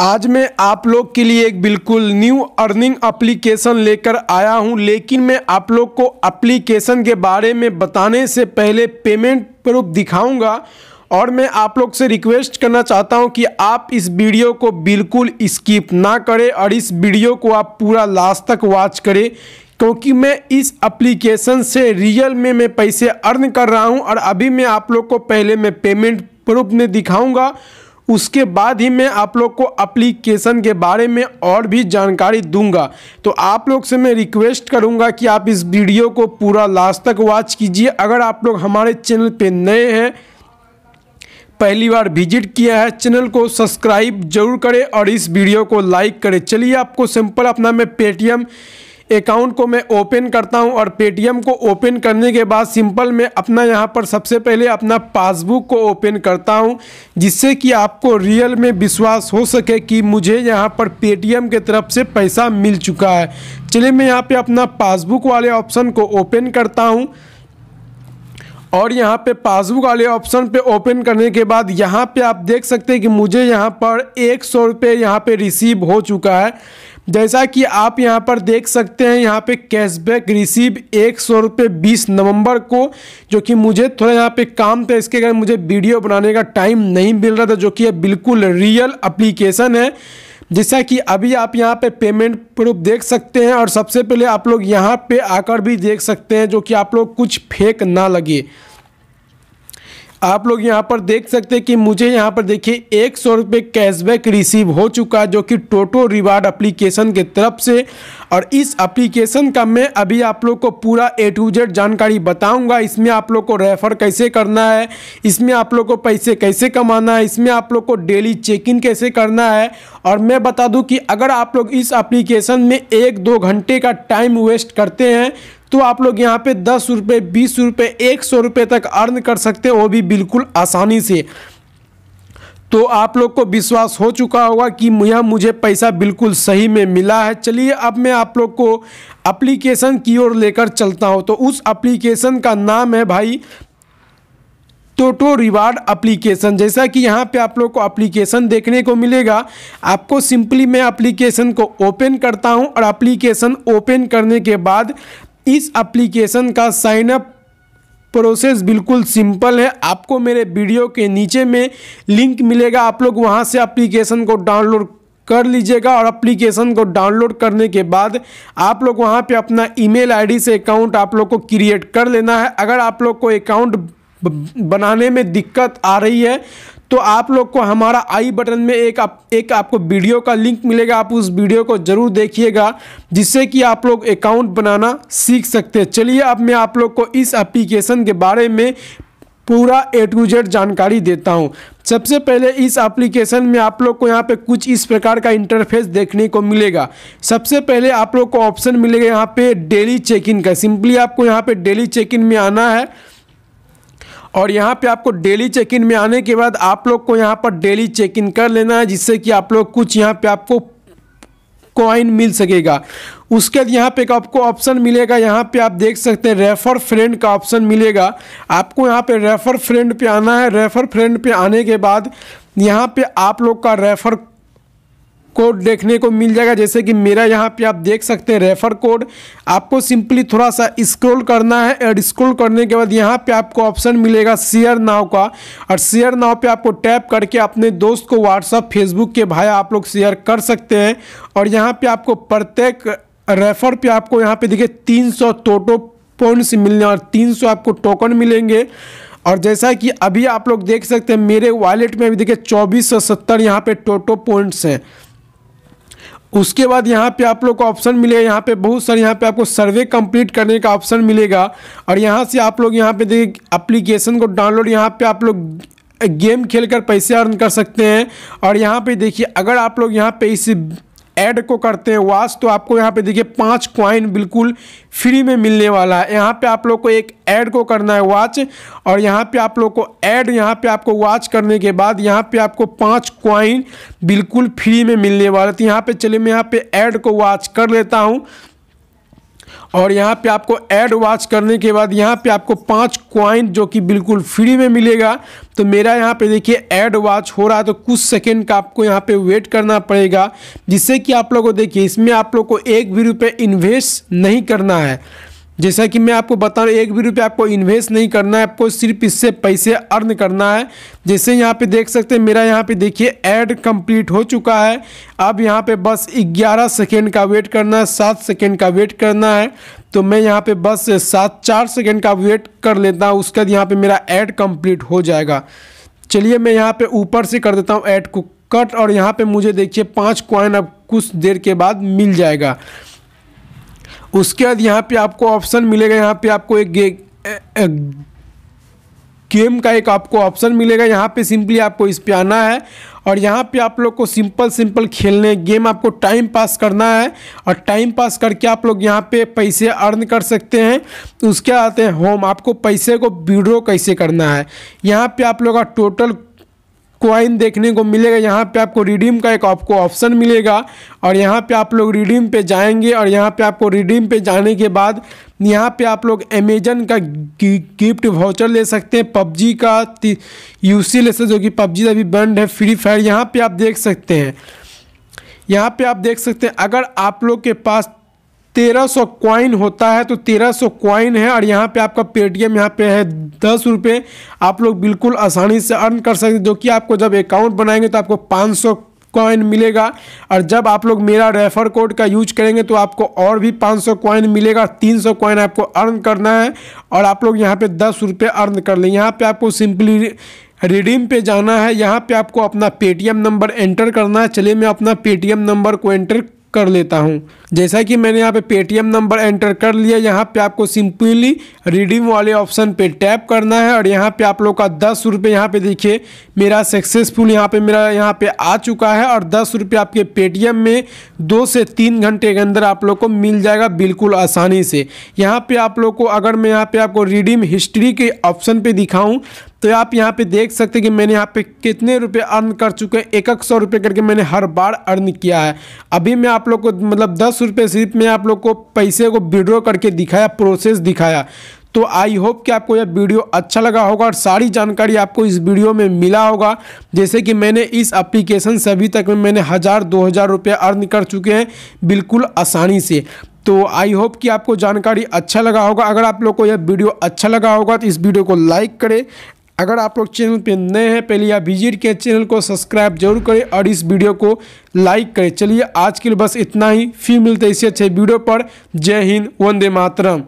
आज मैं आप लोग के लिए एक बिल्कुल न्यू अर्निंग एप्लीकेशन लेकर आया हूं लेकिन मैं आप लोग को एप्लीकेशन के बारे में बताने से पहले पेमेंट प्रूफ दिखाऊंगा और मैं आप लोग से रिक्वेस्ट करना चाहता हूं कि आप इस वीडियो को बिल्कुल स्किप ना करें और इस वीडियो को आप पूरा लास्ट तक वॉच करें क्योंकि मैं इस अप्लीकेशन से रियल में मैं पैसे अर्न कर रहा हूँ और अभी मैं आप लोग को पहले मैं पेमेंट प्रूफ में दिखाऊँगा उसके बाद ही मैं आप लोग को अप्लीकेशन के बारे में और भी जानकारी दूंगा तो आप लोग से मैं रिक्वेस्ट करूंगा कि आप इस वीडियो को पूरा लास्ट तक वॉच कीजिए अगर आप लोग हमारे चैनल पे नए हैं पहली बार विजिट किया है चैनल को सब्सक्राइब जरूर करें और इस वीडियो को लाइक करें चलिए आपको सिंपल अपना मैं पेटीएम अकाउंट को मैं ओपन करता हूं और पेटीएम को ओपन करने के बाद सिंपल मैं अपना यहां पर सबसे पहले अपना पासबुक को ओपन करता हूं जिससे कि आपको रियल में विश्वास हो सके कि मुझे यहां पर पेटीएम के तरफ से पैसा मिल चुका है चलिए मैं यहाँ पर अपना पासबुक वाले ऑप्शन को ओपन करता हूँ और यहाँ पे पासबुक वाले ऑप्शन पे ओपन करने के बाद यहाँ पे आप देख सकते हैं कि मुझे यहाँ पर एक सौ रुपये यहाँ पर रिसीव हो चुका है जैसा कि आप यहाँ पर देख सकते हैं यहाँ पे कैशबैक रिसीव एक सौ रुपये बीस नवम्बर को जो कि मुझे थोड़ा यहाँ पे काम था इसके कारण मुझे वीडियो बनाने का टाइम नहीं मिल रहा था जो कि यह बिल्कुल रियल अप्लीकेशन है जैसा कि अभी आप यहाँ पे पेमेंट प्रूफ देख सकते हैं और सबसे पहले आप लोग यहाँ पर आकर भी देख सकते हैं जो कि आप लोग कुछ फेक ना लगे आप लोग यहाँ पर देख सकते हैं कि मुझे यहाँ पर देखिए एक सौ रुपये कैशबैक रिसीव हो चुका है जो कि टोटो रिवार्ड एप्लीकेशन के तरफ से और इस एप्लीकेशन का मैं अभी आप लोग को पूरा ए टू जेड जानकारी बताऊंगा इसमें आप लोग को रेफ़र कैसे करना है इसमें आप लोग को पैसे कैसे कमाना है इसमें आप लोग को डेली चेक इन कैसे करना है और मैं बता दूँ कि अगर आप लोग इस अप्लीकेशन में एक दो घंटे का टाइम वेस्ट करते हैं तो आप लोग यहाँ पे दस रुपये बीस रुपये एक सौ रुपये तक अर्न कर सकते हैं वो भी बिल्कुल आसानी से तो आप लोग को विश्वास हो चुका होगा कि यह मुझे पैसा बिल्कुल सही में मिला है चलिए अब मैं आप लोग को अप्लीकेशन की ओर लेकर चलता हूँ तो उस एप्लीकेशन का नाम है भाई टोटो रिवार्ड एप्लीकेशन जैसा कि यहाँ पे आप लोग को एप्लीकेशन देखने को मिलेगा आपको सिंपली मैं एप्लीकेशन को ओपन करता हूँ और एप्लीकेशन ओपन करने के बाद इस एप्लीकेशन का साइन अप प्रोसेस बिल्कुल सिंपल है आपको मेरे वीडियो के नीचे में लिंक मिलेगा आप लोग वहां से एप्लीकेशन को डाउनलोड कर लीजिएगा और एप्लीकेशन को डाउनलोड करने के बाद आप लोग वहाँ पे अपना ईमेल आईडी से अकाउंट आप लोग को क्रिएट कर लेना है अगर आप लोग को अकाउंट बनाने में दिक्कत आ रही है तो आप लोग को हमारा आई बटन में एक आप, एक आपको वीडियो का लिंक मिलेगा आप उस वीडियो को ज़रूर देखिएगा जिससे कि आप लोग अकाउंट बनाना सीख सकते हैं चलिए अब मैं आप लोग को इस एप्लीकेशन के बारे में पूरा ए टू जेड जानकारी देता हूँ सबसे पहले इस एप्लीकेशन में आप लोग को यहाँ पे कुछ इस प्रकार का इंटरफेस देखने को मिलेगा सबसे पहले आप लोग को ऑप्शन मिलेगा यहाँ पे डेली चेक इन का सिंपली आपको यहाँ पे डेली चेक इन में आना है और यहाँ पे आपको डेली चेक इन में आने के बाद आप लोग को यहाँ पर डेली चेक इन कर लेना है जिससे कि आप लोग कुछ यहाँ पे आपको कॉइन मिल सकेगा उसके बाद यहाँ पे एक आपको ऑप्शन मिलेगा यहाँ पे आप देख सकते हैं रेफर फ्रेंड का ऑप्शन मिलेगा आपको यहाँ पे रेफर फ्रेंड पे आना है रेफर फ्रेंड पे आने के बाद यहाँ पे आप लोग का रेफर कोड देखने को मिल जाएगा जैसे कि मेरा यहाँ पे आप देख सकते हैं रेफर कोड आपको सिंपली थोड़ा सा स्क्रॉल करना है और स्क्रॉल करने के बाद यहाँ पे आपको ऑप्शन मिलेगा शेयर नाव का और शेयर नाव पे आपको टैप करके अपने दोस्त को व्हाट्सअप फेसबुक के भाया आप लोग शेयर कर सकते हैं और यहाँ पर आपको प्रत्येक रेफर पर आपको यहाँ पे देखिए तीन सौ टोटो पॉइंट्स मिलने और तीन सौ आपको टोकन मिलेंगे और जैसा कि अभी आप लोग देख सकते हैं मेरे वॉलेट में अभी देखिए चौबीस सौ सत्तर यहाँ पे टोटो पॉइंट्स हैं उसके बाद यहाँ पे आप लोग को ऑप्शन मिलेगा यहाँ पे बहुत सारे यहाँ पे आपको सर्वे कंप्लीट करने का ऑप्शन मिलेगा और यहाँ से आप लोग यहाँ पे देखिए अप्लीकेशन को डाउनलोड यहाँ पे आप लोग गेम खेलकर पैसे अर्न कर सकते हैं और यहाँ पे देखिए अगर आप लोग यहाँ पे इस ऐड को करते हैं वाश तो आपको यहाँ पे देखिए पाँच क्वाइन बिल्कुल फ्री में मिलने वाला है यहाँ पे आप लोग को एक ऐड को करना है वॉच और यहाँ पे आप लोग को ऐड यहाँ पे आपको वॉच करने के बाद यहाँ पे आपको पाँच क्वाइन बिल्कुल फ्री में मिलने वाला तो यहाँ पे चलिए मैं यहाँ पे ऐड को वॉच कर लेता हूँ और यहाँ पे आपको एड वॉच करने के बाद यहाँ पे आपको पांच क्वाइन जो कि बिल्कुल फ्री में मिलेगा तो मेरा यहाँ पे देखिए एड वॉच हो रहा है तो कुछ सेकंड का आपको यहाँ पे वेट करना पड़ेगा जिससे कि आप लोगों को देखिए इसमें आप लोग को एक भी रुपये इन्वेस्ट नहीं करना है जैसा कि मैं आपको बता रहा हूँ एक भी रुपये आपको इन्वेस्ट नहीं करना है आपको सिर्फ इससे पैसे अर्न करना है जैसे यहाँ पे देख सकते हैं मेरा यहाँ पे देखिए ऐड कंप्लीट हो चुका है अब यहाँ पे बस 11 सेकेंड का वेट करना है सात सेकेंड का वेट करना है तो मैं यहाँ पे बस सात चार सेकेंड का वेट कर लेता हूँ उसके बाद यहाँ पर मेरा ऐड कम्प्लीट हो जाएगा चलिए मैं यहाँ पर ऊपर से कर देता हूँ ऐड को कट और यहाँ पर मुझे देखिए पाँच कॉइन अब कुछ देर के बाद मिल जाएगा उसके बाद यहाँ पे आपको ऑप्शन मिलेगा यहाँ पे आपको एक गे, गेम का एक आपको ऑप्शन मिलेगा यहाँ पे सिंपली आपको इस पर आना है और यहाँ पे आप लोग को सिंपल सिंपल खेलने गेम आपको टाइम पास करना है और टाइम पास करके आप लोग यहाँ पे पैसे अर्न कर सकते हैं उसके आते हैं होम आपको पैसे को विड्रो कैसे करना है यहाँ पे आप लोग का टोटल क्वाइन देखने को मिलेगा यहाँ पे आपको रिडीम का एक आपको ऑप्शन मिलेगा और यहाँ पे आप लोग रिडीम पे जाएंगे और यहाँ पे आपको रिडीम पे जाने के बाद यहाँ पे आप लोग अमेजन का गिफ्ट वाउचर ले सकते हैं पबजी का यूसी ले सकते जो कि पबजी अभी बंद है फ्री फायर यहाँ पे आप देख सकते हैं यहाँ पे आप देख सकते हैं अगर आप लोग के पास तेरह सौ क्वाइन होता है तो तेरह सौ क्वाइन है और यहाँ पे आपका पेटीएम यहाँ पे है दस रुपये आप लोग बिल्कुल आसानी से अर्न कर सकते जो कि आपको जब अकाउंट बनाएंगे तो आपको पाँच सौ कॉइन मिलेगा और जब आप लोग मेरा रेफर कोड का यूज करेंगे तो आपको और भी 500 सौ कॉइन मिलेगा तीन 300 सौ कॉइन आपको अर्न करना है और आप लोग यहाँ पे दस रुपये अर्न कर लें यहाँ पे आपको सिंपली रिडीम पे जाना है यहाँ पे आपको अपना पेटीएम नंबर एंटर करना है चलिए मैं अपना पेटीएम नंबर को एंटर कर लेता हूँ जैसा कि मैंने यहाँ पे पेटीएम नंबर एंटर कर लिया यहाँ पे आपको सिंपली रिडीम वाले ऑप्शन पे टैप करना है और यहाँ पे आप लोग का दस रुपये यहाँ पे देखिए मेरा सक्सेसफुल यहाँ पे मेरा यहाँ पे आ चुका है और दस रुपये आपके पेटीएम में दो से तीन घंटे के अंदर आप लोग को मिल जाएगा बिल्कुल आसानी से यहाँ पर आप लोग को अगर मैं यहाँ पर आपको रिडीम हिस्ट्री के ऑप्शन पर दिखाऊँ तो आप यहाँ पे देख सकते हैं कि मैंने यहाँ पे कितने रुपए अर्न कर चुके हैं एक एक सौ रुपये करके मैंने हर बार अर्न किया है अभी मैं आप लोग को मतलब दस रुपये सिर्फ मैं आप लोग को पैसे को विड्रॉ करके दिखाया प्रोसेस दिखाया तो आई होप कि आपको यह वीडियो अच्छा लगा होगा और सारी जानकारी आपको इस वीडियो में मिला होगा जैसे कि मैंने इस एप्लीकेशन से अभी तक में मैंने हज़ार दो हज़ार रुपये अर्न कर चुके हैं बिल्कुल आसानी से तो आई होप कि आपको जानकारी अच्छा लगा होगा अगर आप लोग को यह वीडियो अच्छा लगा होगा तो इस वीडियो को लाइक करें अगर आप लोग चैनल पे नए हैं पहले या विजिट के चैनल को सब्सक्राइब जरूर करें और इस वीडियो को लाइक करें चलिए आज के लिए बस इतना ही फिर मिलते हैं इसी अच्छे वीडियो पर जय हिंद वंदे मातरम